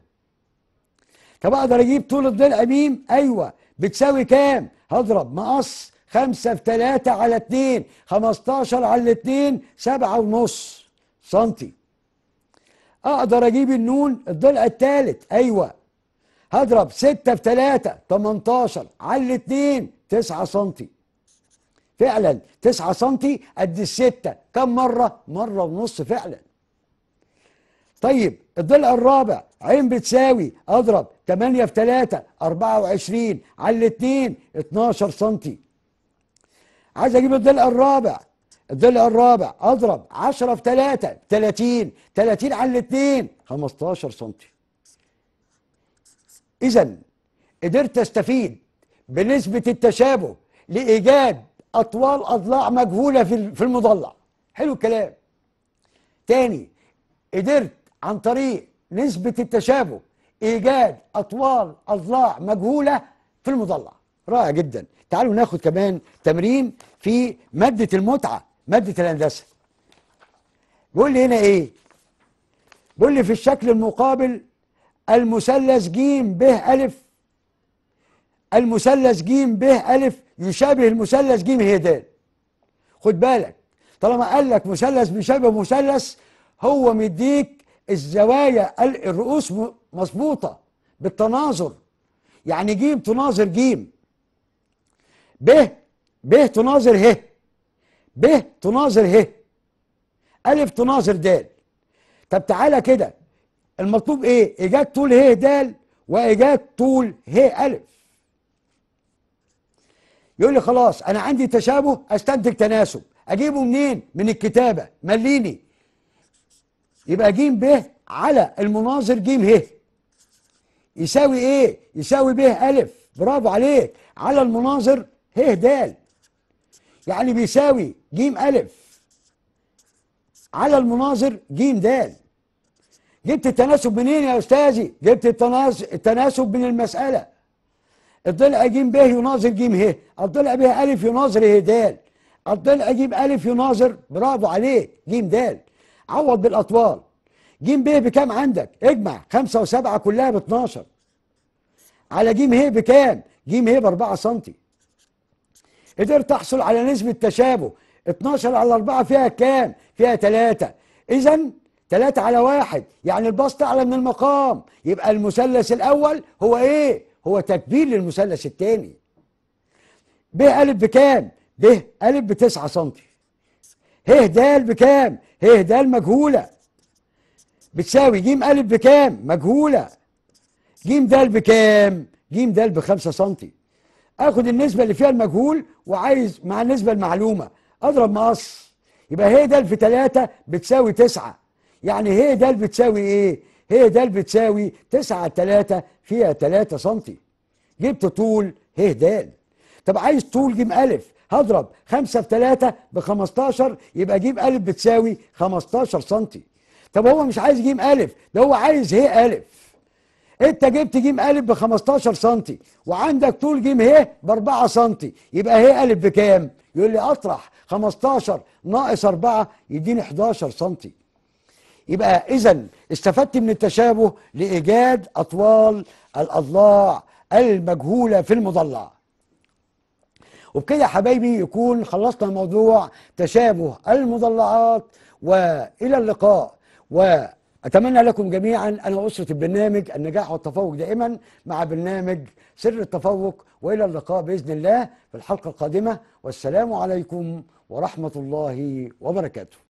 طب اقدر اجيب طول الضلع ميم ايوه بتساوي كام هضرب مقص خمسة في ثلاثة على اتنين خمستاشر على اتنين سبعة ونص سنتي اقدر اجيب النون الضلع التالت ايوه هضرب ستة في ثلاثة تمنتاشر على اتنين تسعة سنتي فعلا تسعة سنتي قد الستة كم مرة مرة ونص فعلا طيب الضلع الرابع عين بتساوي اضرب 8 في 3 24 على الاثنين 12 سم عايز اجيب الضلع الرابع الضلع الرابع اضرب 10 في 3 30 30 على الاثنين 15 سم اذا قدرت استفيد بنسبه التشابه لايجاد اطوال اضلاع مجهوله في المضلع حلو الكلام تاني قدرت عن طريق نسبة التشابه إيجاد أطوال أضلاع مجهولة في المضلع رائع جدا تعالوا ناخد كمان تمرين في مادة المتعة مادة الهندسة بيقول لي هنا إيه بيقول لي في الشكل المقابل المثلث ج ب ألف المثلث ج ب ألف يشابه المثلث ج ه د خد بالك طالما قال لك مثلث بيشابه مثلث هو مديك الزوايا الرؤوس مظبوطه بالتناظر يعني جيم تناظر جيم ب ب تناظر ه ب تناظر ه ألف تناظر د طب تعالى كده المطلوب ايه ايجاد طول ه د وايجاد طول ه ألف يقول لي خلاص انا عندي تشابه استنتج تناسب اجيبه منين من الكتابه مليني يبقى ج ب على المناظر ج ه يساوي ايه؟ يساوي ب ألف برافو عليك على المناظر ه د يعني بيساوي ج ألف على المناظر ج د جبت التناسب منين يا أستاذي؟ جبت التناسب من المسألة الضلع ج ب يناظر ج ه الضلع ب ألف يناظر ه د الضلع ج ألف يناظر برافو عليك ج د عوض بالاطوال ج ب بكام عندك اجمع خمسة وسبعة كلها ب 12 على ج ه بكام ج ه ب 4 سم قدرت تحصل على نسبة تشابه 12 على 4 فيها كام فيها 3 اذا 3 على 1 يعني البسط اعلى من المقام يبقى المثلث الاول هو ايه هو تكبير للمثلث الثاني ب أ بكام ب أ ب 9 سم هدال بكام هدال مجهولة بتساوي جيم ألف بكام مجهولة جيم دال بكام جيم دال بخمسة سنتي اخد النسبة اللي فيها المجهول وعايز مع النسبة المعلومة اضرب مقص يبقى هي دال في تلاتة بتساوي تسعة يعني هي دال بتساوي ايه؟ هي دال بتساوي تسعة تلاتة فيها تلاتة سنتي جبت طول هي دال طب عايز طول جيم ألف هضرب 5 في 3 ب 15 يبقى ج الف بتساوي 15 سم طب هو مش عايز جيم الف ده هو عايز هي الف انت جبت جيم الف ب 15 سم وعندك طول جيم هي ب 4 سم يبقى هي الف بكام يقول لي اطرح 15 ناقص 4 يديني 11 سم يبقى اذا استفدت من التشابه لايجاد اطوال الاضلاع المجهوله في المضلع وبكده يا حبايبي يكون خلصنا موضوع تشابه المضلعات والى اللقاء واتمنى لكم جميعا انا اسره البرنامج النجاح والتفوق دائما مع برنامج سر التفوق والى اللقاء باذن الله في الحلقه القادمه والسلام عليكم ورحمه الله وبركاته